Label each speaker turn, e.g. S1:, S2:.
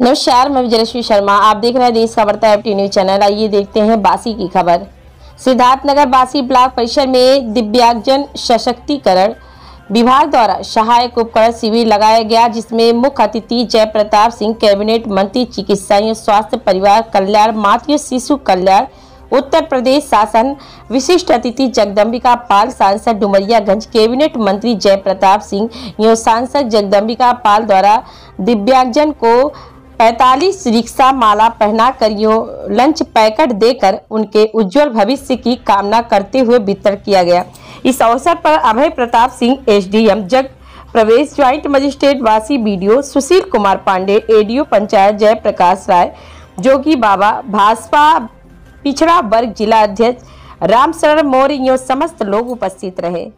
S1: नमस्कार मैं विजयश्री शर्मा आप देख रहे हैं देश खबर टी न्यूज चैनल आइए देखते हैं बासी की खबर सिद्धार्थनगर बासी ब्लॉक परिसर में दिव्यांगजन सशक्तिकरण विभाग द्वारा सहायक उपकरण शिविर लगाया गया जिसमें मुख्य अतिथि जयप्रताप सिंह कैबिनेट मंत्री चिकित्सा एवं स्वास्थ्य परिवार कल्याण मातृ शिशु कल्याण उत्तर प्रदेश शासन विशिष्ट अतिथि जगदम्बिका पाल सांसद डुमरियागंज कैबिनेट मंत्री जय प्रताप सिंह एवं सांसद जगदम्बिका पाल द्वारा दिव्यांगजन को पैतालीस रिक्शा माला पहना करियो लंच पैकेट देकर उनके उज्जवल भविष्य की कामना करते हुए वितरण किया गया इस अवसर पर Abhay Pratap Singh SDM Jag Pravesh joint magistrate वासी बीडीओ सुशील कुमार पांडे एडीओ पंचायत जयप्रकाश राय जोगी बाबा भाजपा पिछड़ा वर्ग जिला अध्यक्ष रामशरण मौर्य समस्त लोग उपस्थित रहे